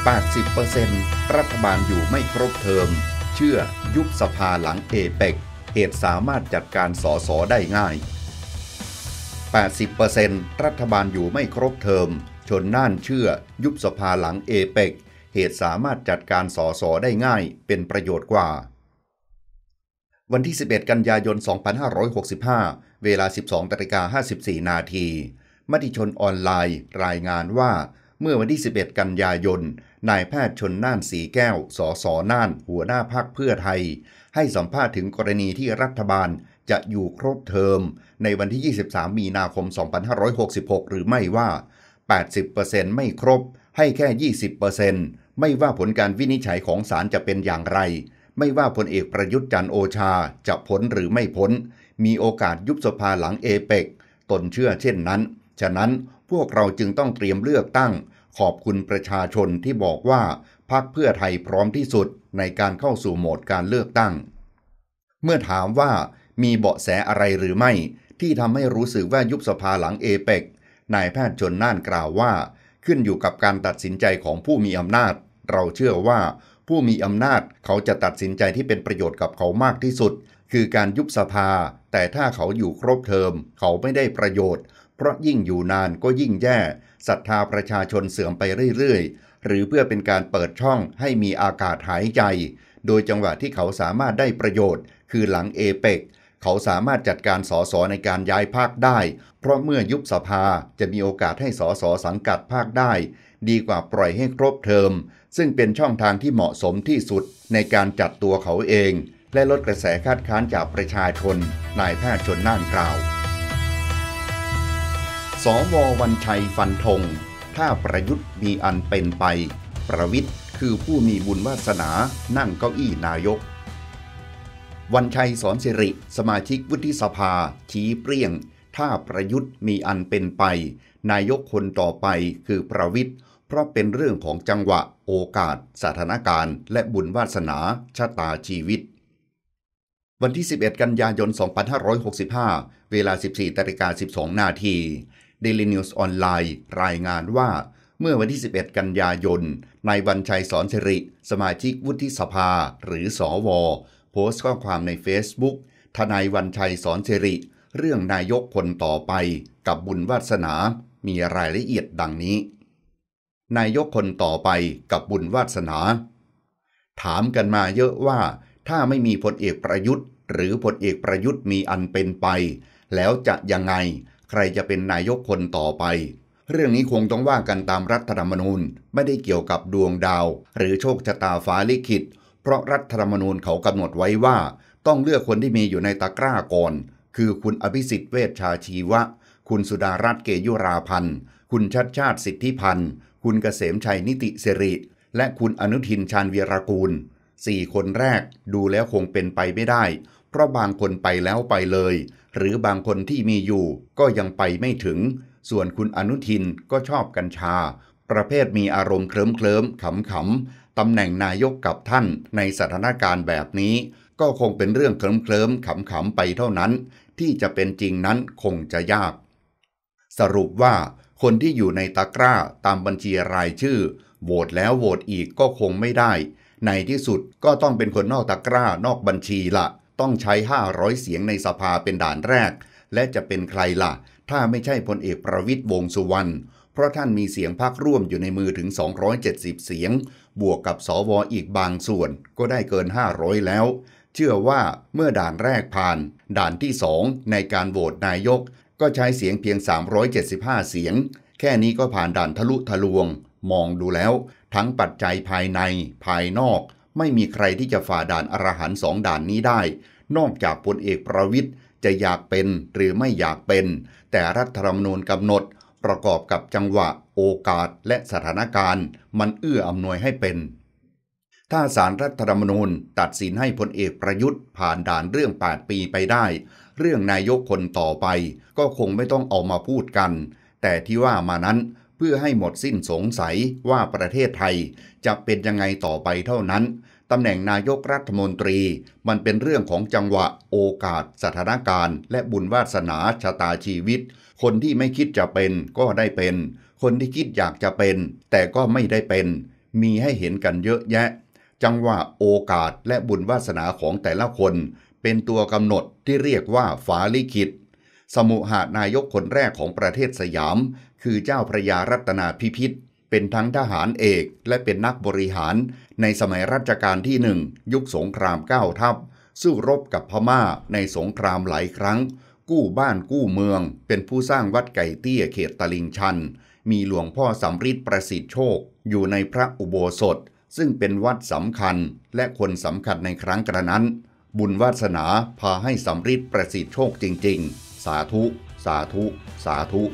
80%รัฐบาลอยู่ไม่ครบเทอมเชื่อยุบสภาหลังเอเปกเหตุสามารถจัดการสอสอได้ง่าย80%รัฐบาลอยู่ไม่ครบเทอมชนน่านเชื่อยุบสภาหลังเอเปกเหตุสามารถจัดการสอสอได้ง่ายเป็นประโยชน์กว่า วันที่ 11 กันยายน 2565 เวลา 12ตริกา54นาทีมติชนออนไลน์รายงานว่าเมื่อวันที่ 11 กันยายนนายแพทย์ชนน่านสีแก้ว สสน่านหัวหน้าพักเพื่อไทย ให้สัมภาษณ์ถึงกรณีที่รัฐบาลจะอยู่ครบเทอม ในวันที่ 23 มีนาคม 2566 หรือไม่ว่า 80%ไม่ครบให้แค่ 20%ไม่ว่าผลการวินิจฉัยของศาลจะเป็นอย่างไร ไม่ว่าพลเอกประยุทธ์จันโอชาจะพ้นหรือไม่พ้นมีโอกาสยุบสภาหลังเอเปกตนเชื่อเช่นนั้น ฉะนั้นพวกเราจึงต้องเตรียมเลือกตั้งขอบคุณประชาชนที่บอกว่าพรรคเพื่อไทยพร้อมที่สุดในการเข้าสู่โหมดการเลือกตั้ง เมื่อถามว่ามีเบาะแสอะไรหรือไม่ ที่ทำให้รู้สึกว่ายุบสภาหลังเอเปกนายแพทย์ชนน่านกล่าวว่า ขึ้นอยู่กับการตัดสินใจของผู้มีอำนาจ เราเชื่อว่า ผู้มีอำนาจเขาจะตัดสินใจที่เป็นประโยชน์กับเขามากที่สุด คือการยุบสภา แต่ถ้าเขาอยู่ครบเทอม เขาไม่ได้ประโยชน์เพราะยิ่งอยู่นานก็ยิ่งแย่ศรัทธาประชาชนเสื่อมไปเรื่อยๆ หรือเพื่อเป็นการเปิดช่องให้มีอากาศหายใจ โดยจังหวะที่เขาสามารถได้ประโยชน์คือหลังเอเปกเขาสามารถจัดการสอสอในการย้ายภาคได้ เพราะเมื่อยุบสภาจะมีโอกาสให้สอสอสังกัดภาคได้ ดีกว่าปล่อยให้ครบเทอม ซึ่งเป็นช่องทางที่เหมาะสมที่สุดในการจัดตัวเขาเอง และลดกระแสคาดค้านจากประชาชน นายแพทย์ชนน่านกล่าวสววันชัยฟันธง ถ้าประยุทธ์มีอันเป็นไป ประวิทย์คือผู้มีบุญวาสนา นั่งเก้าอี้นายก วันชัยสอนสิริ สมาชิกวุฒิสภา ชี้เปรี้ยง ถ้าประยุทธ์มีอันเป็นไป นายกคนต่อไปคือประวิทย์เพราะเป็นเรื่องของจังหวะโอกาสสถานการณ์ และบุญวาสนาชะตาชีวิต วันที่ 11 กันยายน2565 เวลา 14ตริกา12นาทีเดลินิวส์ออนไลน์รายงานว่า เมื่อวันที่ 11 กันยายนนายวันชัยสอนสิริสมาชิกวุฒิสภาหรือสอวอโพสต์ข้อความใน Facebook ทนายวันชัยสอนสิริ เรื่องนายกคนต่อไปกับบุญวาสนา มีรายละเอียดดังนี้ นายกคนต่อไปกับบุญวาสนา ถามกันมาเยอะว่า ถ้าไม่มีพลเอกประยุทธ์ หรือพลเอกประยุทธ์มีอันเป็นไป แล้วจะยังไงใครจะเป็นนายกคนต่อไป เรื่องนี้คงต้องว่ากันตามรัฐธรรมนูญ ไม่ได้เกี่ยวกับดวงดาว หรือโชคชะตาฟ้าลิขิต เพราะรัฐธรรมนูญเขากำหนดไว้ว่า ต้องเลือกคนที่มีอยู่ในตะกร้าก่อน คือคุณอภิสิทธิ์เวชชาชีวะ คุณสุดารัตน์เกยุราพันธ์ คุณชัดชาติสิทธิพันธ์ คุณเกษมชัยนิติสิริและคุณอนุทินชาญวีรกูลสี่คนแรกดูแล้วคงเป็นไปไม่ได้ เพราะบางคนไปแล้วไปเลย หรือบางคนที่มีอยู่ก็ยังไปไม่ถึง ส่วนคุณอนุทินก็ชอบกัญชา ประเภทมีอารมณ์เคลิ้มเคลิ้มขำขำตำแหน่งนายกกับท่านในสถานการณ์แบบนี้ ก็คงเป็นเรื่องเคลิ้มเคลิ้มขำขำไปเท่านั้น ที่จะเป็นจริงนั้นคงจะยาก สรุปว่าคนที่อยู่ในตะกร้าตามบัญชีรายชื่อโหวตแล้วโหวตอีกก็คงไม่ได้ในที่สุดก็ต้องเป็นคนนอกตะกร้านอกบัญชีละ่ะต้องใช้ 500 เสียงในสภาเป็นด่านแรก และจะเป็นใครละ่ะ ถ้าไม่ใช่พลเอกประวิทย์วงสุวรรณเพราะท่านมีเสียงพักร่วมอยู่ในมือถึง 270 เสียง บวกกับสวออีกบางส่วนก็ได้เกิน 500 แล้ว เชื่อว่าเมื่อด่านแรกผ่าน ด่านที่สองในการโหวตนายก ก็ใช้เสียงเพียง 375 เสียง แค่นี้ก็ผ่านด่านทะลุทะลวงมองดูแล้วทั้งปัจจัยภายในภายนอก ไม่มีใครที่จะฝ่าด่านอรหันสองด่านนี้ได้ นอกจากพลเอกประวิทย์จะอยากเป็นหรือไม่อยากเป็น แต่รัฐธรรมนูญกำหนด ประกอบกับจังหวะโอกาสและสถานการณ์ มันเอื้ออำนวยให้เป็น ถ้าสารรัฐธรรมนูญตัดสินให้พลเอกประยุทธ์ผ่านด่านเรื่อง8ปีไปได้ เรื่องนายกคนต่อไปก็คงไม่ต้องเอามาพูดกัน แต่ที่ว่ามานั้นพื่อให้หมดสิ้นสงสัยว่าประเทศไทยจะเป็นยังไงต่อไปเท่านั้น ตำแหน่งนายกรัฐมนตรี มันเป็นเรื่องของจังหวะโอกาสสถานการณ์และบุญวาสนาชะตาชีวิต คนที่ไม่คิดจะเป็นก็ได้เป็น คนที่คิดอยากจะเป็น แต่ก็ไม่ได้เป็น มีให้เห็นกันเยอะแยะ จังหวะโอกาสและบุญวาสนาของแต่ละคน เป็นตัวกำหนดที่เรียกว่าฝาลิขิตสมุหานายกคนแรกของประเทศสยามคือเจ้าพระยารัตนาพิพิธเป็นทั้งทหารเอกและเป็นนักบริหาร ในสมัยรัชกาลที่หนึ่งยุคสงครามเก้าทัพ สู้รบกับพม่าในสงครามหลายครั้ง กู้บ้านกู้เมือง เป็นผู้สร้างวัดไก่เตี้ยเขตตลิงชัน มีหลวงพ่อสำริดประสิทธิโชค อยู่ในพระอุโบสถ ซึ่งเป็นวัดสำคัญและคนสำคัญในครั้งกระนั้น บุญวาสนาพาให้สำริดประสิทธิโชคจริง ๆ สาธุ สาธุ สาธุ